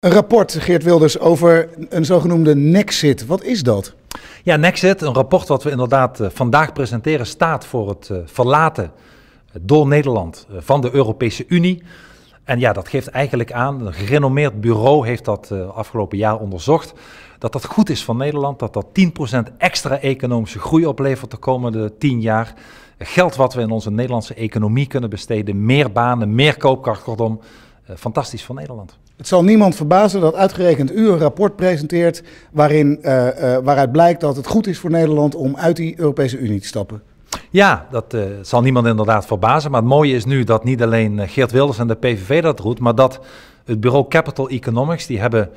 Een rapport, Geert Wilders, over een zogenoemde nexit. Wat is dat? Ja, nexit, een rapport wat we inderdaad eh, vandaag presenteren, staat voor het eh, verlaten eh, door Nederland van de Europese Unie. En ja, dat geeft eigenlijk aan, een gerenommeerd bureau heeft dat afgelopen jaar onderzocht, dat dat goed is voor Nederland, dat dat 10% extra economische groei oplevert de komende 10 jaar. Geld wat we in onze Nederlandse economie kunnen besteden, meer banen, meer koopkracht, kortom, fantastisch voor Nederland. Het zal niemand verbazen dat uitgerekend u een rapport presenteert waarin, eh, eh, waaruit blijkt dat het goed is voor Nederland om uit die Europese Unie te stappen. Ja, dat eh, zal niemand inderdaad verbazen. Maar het mooie is nu dat niet alleen Geert Wilders en de PVV dat roept, maar dat het bureau Capital Economics, die hebben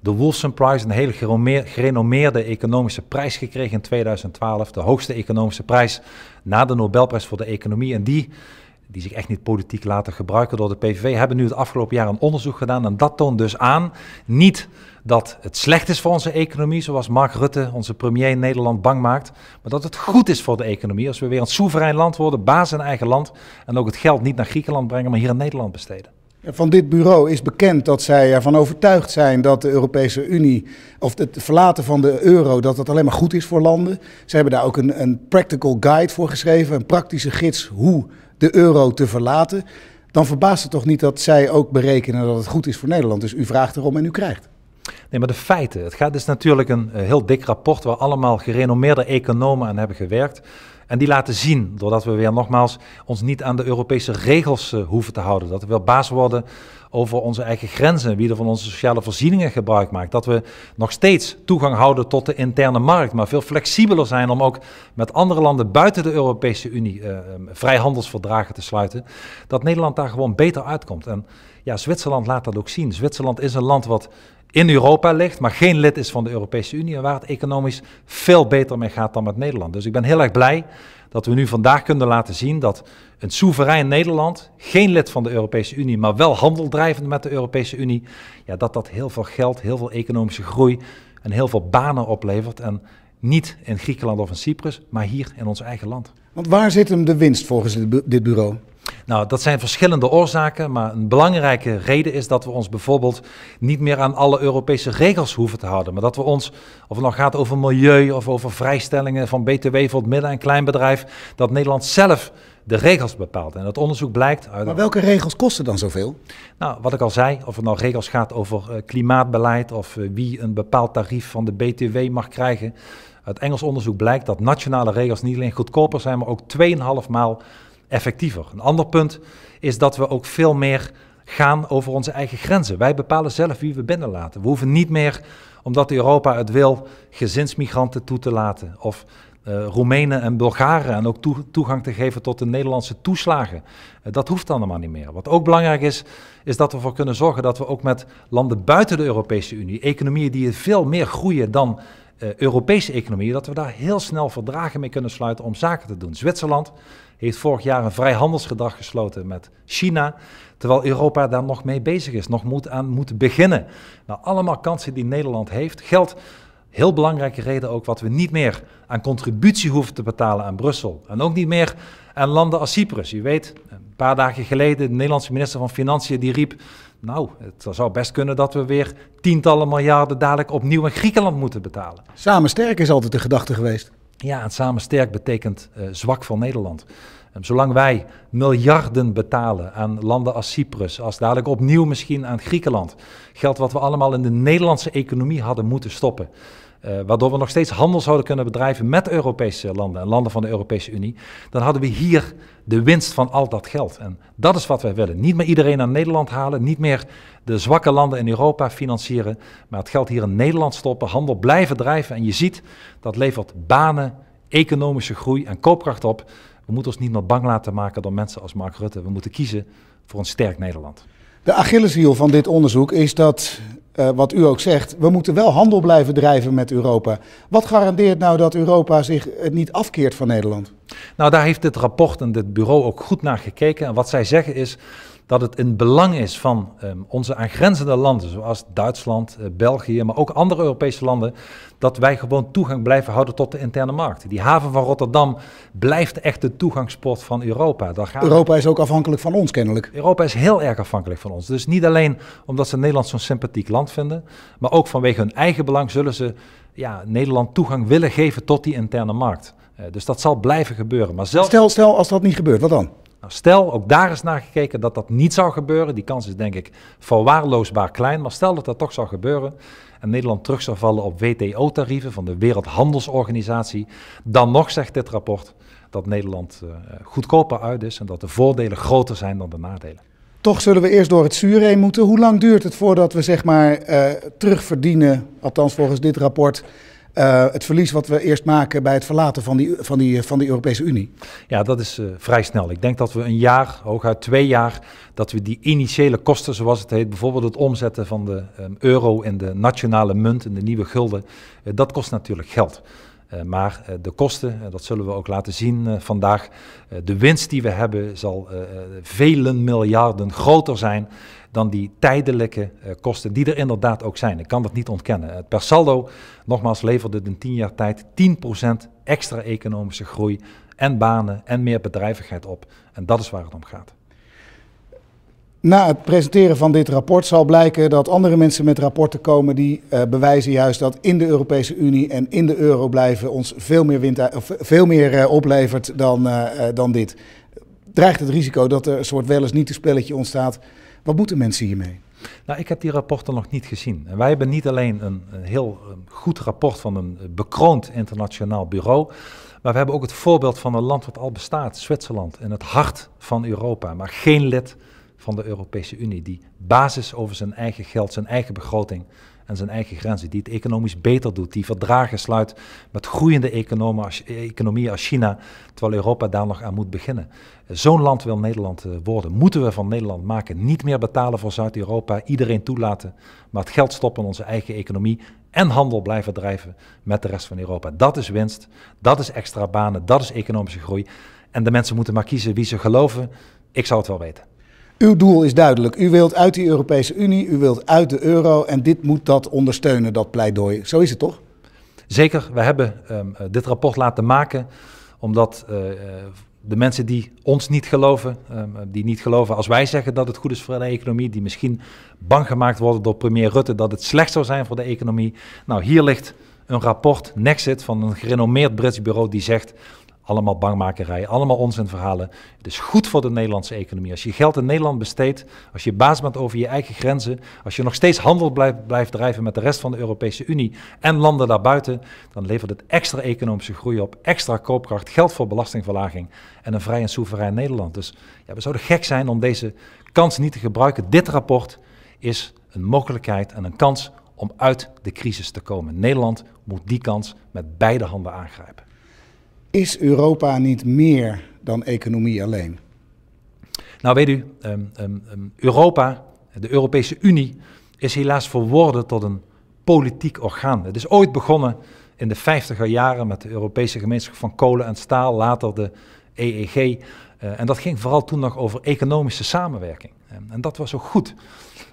de Wilson Prize, een hele gerenommeerde economische prijs gekregen in 2012. De hoogste economische prijs na de Nobelprijs voor de economie. En die die zich echt niet politiek laten gebruiken door de PVV, hebben nu het afgelopen jaar een onderzoek gedaan. En dat toont dus aan, niet dat het slecht is voor onze economie, zoals Mark Rutte, onze premier in Nederland, bang maakt. Maar dat het goed is voor de economie als we weer een soeverein land worden, baas in eigen land. En ook het geld niet naar Griekenland brengen, maar hier in Nederland besteden. Van dit bureau is bekend dat zij ervan overtuigd zijn dat de Europese Unie of het verlaten van de euro dat dat alleen maar goed is voor landen. Ze hebben daar ook een, een practical guide voor geschreven, een praktische gids hoe de euro te verlaten, dan verbaast het toch niet dat zij ook berekenen dat het goed is voor Nederland. Dus u vraagt erom en u krijgt. Nee, maar de feiten. Het gaat dus natuurlijk een eh, heel dik rapport waar allemaal gerenommeerde economen aan hebben gewerkt. En die laten zien, doordat we weer nogmaals ons niet aan de Europese regels eh, hoeven te houden. Dat we wel baas worden over onze eigen grenzen, wie er van onze sociale voorzieningen gebruik maakt. Dat we nog steeds toegang houden tot de interne markt, maar veel flexibeler zijn om ook met andere landen buiten de Europese Unie eh, ehm, vrijhandelsverdragen te sluiten. Dat Nederland daar gewoon beter uitkomt. En ja, Zwitserland laat dat ook zien. Zwitserland is een land wat in Europa ligt, maar geen lid is van de Europese Unie en waar het economisch veel beter mee gaat dan met Nederland. Dus ik ben heel erg blij dat we nu vandaag kunnen laten zien dat een soeverein Nederland, geen lid van de Europese Unie, maar wel handeldrijvend met de Europese Unie, ja, dat dat heel veel geld, heel veel economische groei en heel veel banen oplevert. En niet in Griekenland of in Cyprus, maar hier in ons eigen land. Want waar zit hem de winst volgens dit bureau? Nou, dat zijn verschillende oorzaken, maar een belangrijke reden is dat we ons bijvoorbeeld niet meer aan alle Europese regels hoeven te houden. Maar dat we ons, of het nou gaat over milieu of over vrijstellingen van BTW voor het midden- en kleinbedrijf, dat Nederland zelf de regels bepaalt. En dat onderzoek blijkt Maar welke regels kosten dan zoveel? Nou, wat ik al zei, of het nou regels gaat over eh, klimaatbeleid of eh, wie een bepaald tarief van de BTW mag krijgen. Uit Engels onderzoek blijkt dat nationale regels niet alleen goedkoper zijn, maar ook 2,5 maal effectiever. Een ander punt is dat we ook veel meer gaan over onze eigen grenzen. Wij bepalen zelf wie we binnenlaten. We hoeven niet meer, omdat Europa het wil, gezinsmigranten toe te laten. Of uh, Roemenen en Bulgaren en ook toegang te geven tot de Nederlandse toeslagen. Eh, dat hoeft dan allemaal niet meer. Wat ook belangrijk is, is dat we ervoor kunnen zorgen dat we ook met landen buiten de Europese Unie, economieën die veel meer groeien dan eh, Europese economie, dat we daar heel snel verdragen mee kunnen sluiten om zaken te doen. Zwitserland heeft vorig jaar een vrijhandelsgedrag gesloten met China, terwijl Europa daar nog mee bezig is, nog moet aan moet beginnen. Nou, allemaal kansen die Nederland heeft. Geld, heel belangrijke reden ook, wat we niet meer aan contributie hoeven te betalen aan Brussel. En ook niet meer aan landen als Cyprus. U weet, paar dagen geleden de Nederlandse minister van Financiën die riep... Nou, het zou best kunnen dat we weer tientallen miljarden dadelijk opnieuw in Griekenland moeten betalen. Samen sterk is altijd de gedachte geweest. Ja, en samen sterk betekent eh, zwak voor Nederland. En ehm, zolang wij miljarden betalen aan landen als Cyprus, als dadelijk opnieuw misschien aan Griekenland, geld wat we allemaal in de Nederlandse economie hadden moeten stoppen. Eh, waardoor we nog steeds handel zouden kunnen bedrijven met Europese landen en landen van de Europese Unie, dan hadden we hier de winst van al dat geld. En dat is wat wij willen. Niet meer iedereen naar Nederland halen, niet meer de zwakke landen in Europa financieren, maar het geld hier in Nederland stoppen, handel blijven drijven. En je ziet, dat levert banen, economische groei en koopkracht op. We moeten ons niet meer bang laten maken door mensen als Mark Rutte. We moeten kiezen voor een sterk Nederland. De Achilleshiel van dit onderzoek is dat eh, wat u ook zegt, we moeten wel handel blijven drijven met Europa. Wat garandeert nou dat Europa zich eh, niet afkeert van Nederland? Nou, daar heeft dit rapport en dit bureau ook goed naar gekeken. En wat zij zeggen is dat het in belang is van ehm, onze aangrenzende landen, zoals Duitsland, eh, België, maar ook andere Europese landen, dat wij gewoon toegang blijven houden tot de interne markt. Die haven van Rotterdam blijft echt de toegangspot van Europa. Daar gaat Europa is ook afhankelijk van ons, kennelijk. Europa is heel erg afhankelijk van ons. Dus niet alleen omdat ze Nederland zo'n sympathiek land vinden, maar ook vanwege hun eigen belang zullen ze ja, Nederland toegang willen geven tot die interne markt. Eh, dus dat zal blijven gebeuren. Maar stel, stel als dat niet gebeurt, wat dan? stel, ook daar is naar gekeken dat dat niet zou gebeuren. Die kans is denk ik verwaarloosbaar klein. Maar stel dat dat toch zou gebeuren en Nederland terug zou vallen op WTO-tarieven van de Wereldhandelsorganisatie. Dan nog zegt dit rapport dat Nederland eh, goedkoper uit is en dat de voordelen groter zijn dan de nadelen. Toch zullen we eerst door het zuur heen moeten. Hoe lang duurt het voordat we zeg maar uh, terugverdienen, althans volgens dit rapport, eh, het verlies wat we eerst maken bij het verlaten van die, van die, van die Europese Unie? Ja, dat is eh, vrij snel. Ik denk dat we een jaar, hooguit twee jaar, dat we die initiële kosten, zoals het heet, bijvoorbeeld het omzetten van de ehm, euro in de nationale munt, in de nieuwe gulden, eh, dat kost natuurlijk geld. Eh, maar eh, de kosten, eh, dat zullen we ook laten zien vandaag, de winst die we hebben zal vele miljarden groter zijn dan die tijdelijke kosten die er inderdaad ook zijn. Ik kan dat niet ontkennen. per saldo, nogmaals, leverde in tien jaar tijd 10% extra economische groei en banen en meer bedrijvigheid op. En dat is waar het om gaat. Na het presenteren van dit rapport zal blijken dat andere mensen met rapporten komen die eh, bewijzen juist dat in de Europese Unie en in de euro blijven ons veel meer, wind, veel meer eh, oplevert dan, eh, dan dit. Dreigt het risico dat er een soort wel eens niet een spelletje ontstaat. Wat moeten mensen hiermee? Nou, ik heb die rapporten nog niet gezien. En wij hebben niet alleen een, heel goed rapport van een bekroond internationaal bureau. Maar we hebben ook het voorbeeld van een land wat al bestaat, Zwitserland, in het hart van Europa, maar geen lid van de Europese Unie, die basis over zijn eigen geld, zijn eigen begroting en zijn eigen grenzen, die het economisch beter doet, die verdragen sluit met groeiende eh, economieën als China, terwijl Europa daar nog aan moet beginnen. Zo'n land wil Nederland eh, worden. Moeten we van Nederland maken? Niet meer betalen voor Zuid-Europa, iedereen toelaten, maar het geld stoppen in onze eigen economie en handel blijven drijven met de rest van Europa. Dat is winst, dat is extra banen, dat is economische groei. En de mensen moeten maar kiezen wie ze geloven. Ik zou het wel weten. Uw doel is duidelijk. U wilt uit de Europese Unie, u wilt uit de euro en dit moet dat ondersteunen, dat pleidooi. Zo is het toch? Zeker, we hebben ehm, eh, dit rapport laten maken omdat eh, eh, de mensen die ons niet geloven, ehm, die niet geloven als wij zeggen dat het goed is voor de economie, die misschien bang gemaakt worden door premier Rutte dat het slecht zou zijn voor de economie. Nou, hier ligt een rapport, Nexit, van een gerenommeerd Brits bureau die zegt allemaal bangmakerij, allemaal onzinverhalen. Het is goed voor de Nederlandse economie. Als je geld in Nederland besteedt, als je baas bent over je eigen grenzen, als je nog steeds handel blijft, drijven met de rest van de Europese Unie en landen daarbuiten, dan levert het extra economische groei op, extra koopkracht, geld voor belastingverlaging en een vrij en soeverein Nederland. Dus ja, we zouden gek zijn om deze kans niet te gebruiken. Dit rapport is een mogelijkheid en een kans om uit de crisis te komen. Nederland moet die kans met beide handen aangrijpen. Is Europa niet meer dan economie alleen? Nou weet u, ehm, ehm, ehm, Europa, de Europese Unie, is helaas verworden tot een politiek orgaan. Het is ooit begonnen in de 50er jaren met de Europese gemeenschap van kolen en staal, later de EEG. Eh, en dat ging vooral toen nog over economische samenwerking. Ehm, en dat was ook goed.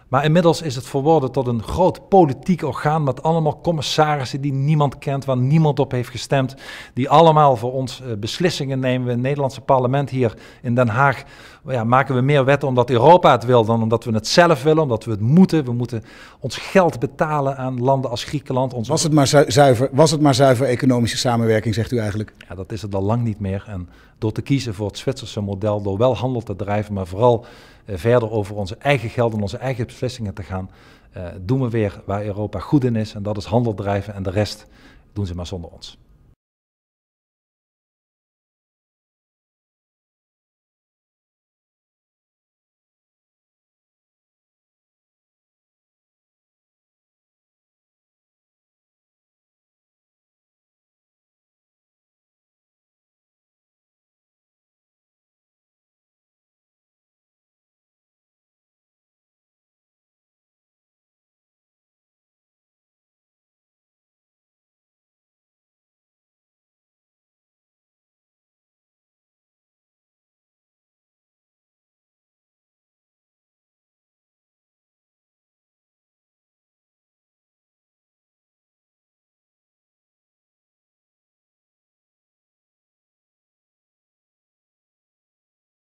Maar inmiddels is het verworden tot een groot politiek orgaan met allemaal commissarissen die niemand kent, waar niemand op heeft gestemd, die allemaal voor ons eh, beslissingen nemen. We in het Nederlandse parlement hier in Den Haag ja, maken we meer wetten omdat Europa het wil dan omdat we het zelf willen, omdat we het moeten. We moeten ons geld betalen aan landen als Griekenland. Onze... Was, het maar zuiver, was het maar zuiver economische samenwerking, zegt u eigenlijk? Ja, dat is het al lang niet meer. En door te kiezen voor het Zwitserse model, door wel handel te drijven, maar vooral eh, verder over onze eigen geld en onze eigen beslissingen te gaan, eh, doen we weer waar Europa goed in is. En dat is handel drijven en de rest doen ze maar zonder ons.